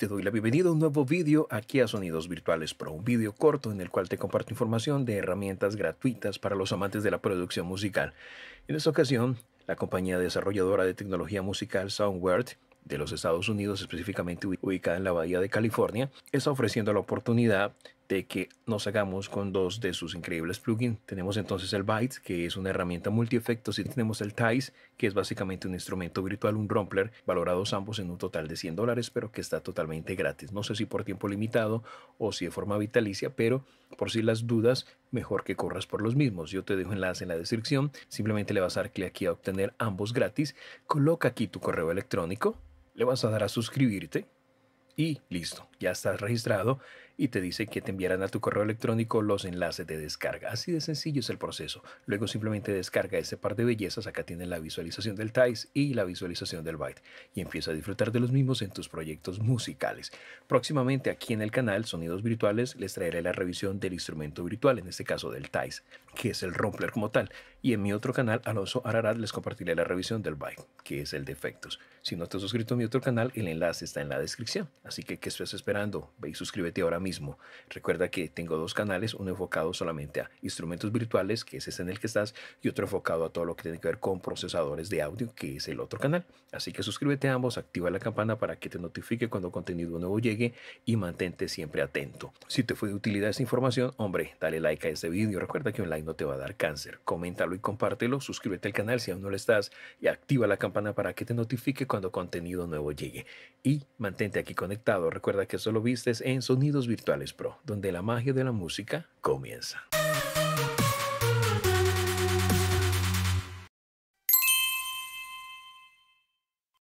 te doy la bienvenida a un nuevo vídeo aquí a Sonidos Virtuales Pro, un vídeo corto en el cual te comparto información de herramientas gratuitas para los amantes de la producción musical. En esta ocasión, la compañía desarrolladora de tecnología musical soundworld de los Estados Unidos, específicamente ubicada en la Bahía de California, está ofreciendo la oportunidad de que nos hagamos con dos de sus increíbles plugins. Tenemos entonces el Bytes, que es una herramienta multi-efectos, y tenemos el Tice, que es básicamente un instrumento virtual, un rompler, valorados ambos en un total de 100 dólares, pero que está totalmente gratis. No sé si por tiempo limitado o si de forma vitalicia, pero por si las dudas, mejor que corras por los mismos. Yo te dejo enlace en la descripción, simplemente le vas a dar clic aquí a obtener ambos gratis, coloca aquí tu correo electrónico, le vas a dar a suscribirte, y listo, ya estás registrado y te dice que te enviarán a tu correo electrónico los enlaces de descarga. Así de sencillo es el proceso. Luego simplemente descarga ese par de bellezas. Acá tienen la visualización del TICE y la visualización del Byte. Y empieza a disfrutar de los mismos en tus proyectos musicales. Próximamente aquí en el canal Sonidos Virtuales les traeré la revisión del instrumento virtual, en este caso del TICE, que es el rompler como tal. Y en mi otro canal, Alonso Ararat, les compartiré la revisión del Byte, que es el de efectos. Si no te has suscrito a mi otro canal, el enlace está en la descripción. Así que, ¿qué estás esperando? Ve y suscríbete ahora mismo. Recuerda que tengo dos canales, uno enfocado solamente a instrumentos virtuales, que es ese en el que estás, y otro enfocado a todo lo que tiene que ver con procesadores de audio, que es el otro canal. Así que suscríbete a ambos, activa la campana para que te notifique cuando contenido nuevo llegue y mantente siempre atento. Si te fue de utilidad esta información, hombre, dale like a este video, Recuerda que un like no te va a dar cáncer. Coméntalo y compártelo. Suscríbete al canal si aún no lo estás y activa la campana para que te notifique cuando contenido nuevo llegue. Y mantente aquí conectado. Recuerda que solo vistes en Sonidos Virtuales Pro, donde la magia de la música comienza.